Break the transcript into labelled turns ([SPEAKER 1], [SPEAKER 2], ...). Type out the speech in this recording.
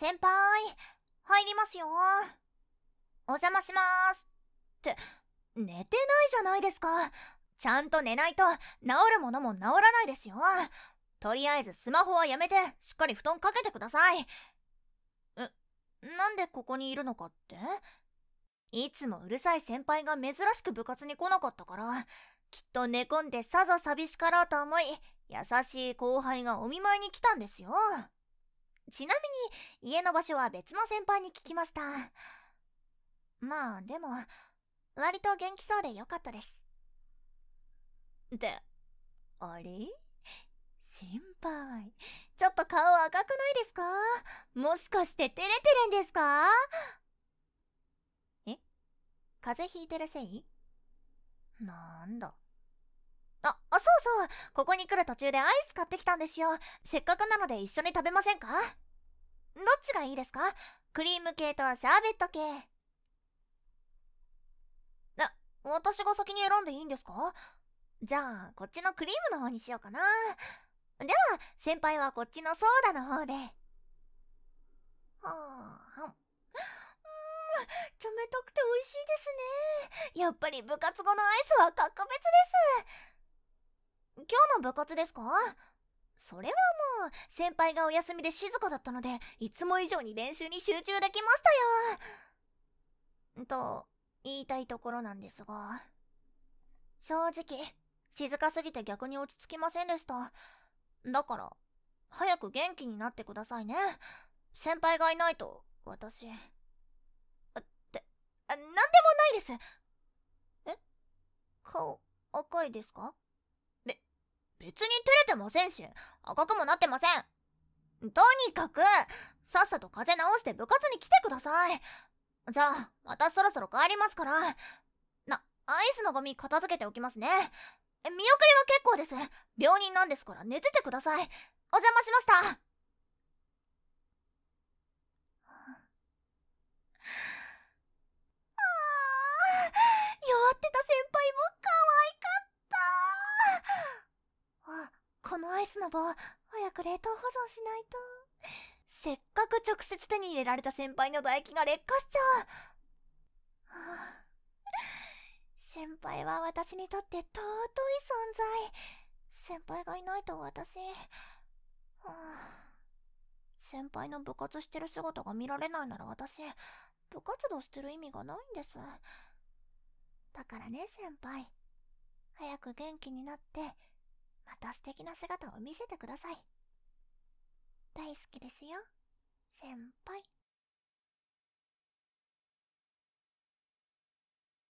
[SPEAKER 1] 先輩、入りますよ。お邪魔しまーす。って、寝てないじゃないですか。ちゃんと寝ないと治るものも治らないですよ。とりあえずスマホはやめて、しっかり布団かけてください。え、なんでここにいるのかっていつもうるさい先輩が珍しく部活に来なかったから、きっと寝込んでさぞ寂しかろうと思い、優しい後輩がお見舞いに来たんですよ。ちなみに、家の場所は別の先輩に聞きました。まあ、でも、割と元気そうでよかったです。って、あれ先輩、ちょっと顔赤くないですかもしかして照れてるんですかえ風邪ひいてるせいなんだ。そうここに来る途中でアイス買ってきたんですよせっかくなので一緒に食べませんかどっちがいいですかクリーム系とシャーベット系な私が先に選んでいいんですかじゃあこっちのクリームの方にしようかなでは先輩はこっちのソーダの方ではあはん冷たくて美味しいですねやっぱり部活後のアイスは格別です今日の部活ですかそれはもう、先輩がお休みで静かだったので、いつも以上に練習に集中できましたよ。と、言いたいところなんですが。正直、静かすぎて逆に落ち着きませんでした。だから、早く元気になってくださいね。先輩がいないと、私。って、何でもないです。え顔、赤いですか別に照れてませんし赤くもなってませんとにかくさっさと風邪治して部活に来てくださいじゃあまたそろそろ帰りますからなアイスのゴミ片付けておきますね見送りは結構です病人なんですから寝ててくださいお邪魔しましたのアイスの棒、早く冷凍保存しないと。せっかく直接手に入れられた先輩の唾液が劣化しちゃう。先輩は私にとって尊い存在。先輩がいないと私、先輩の部活してる姿が見られないなら私、部活動してる意味がないんです。だからね、先輩。早く元気になって、た素敵な姿を見せてください大好きですよ先輩